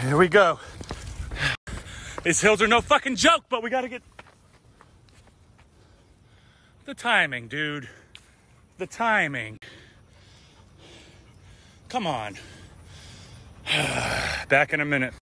Here we go. These hills are no fucking joke, but we gotta get the timing, dude. The timing. Come on. Back in a minute.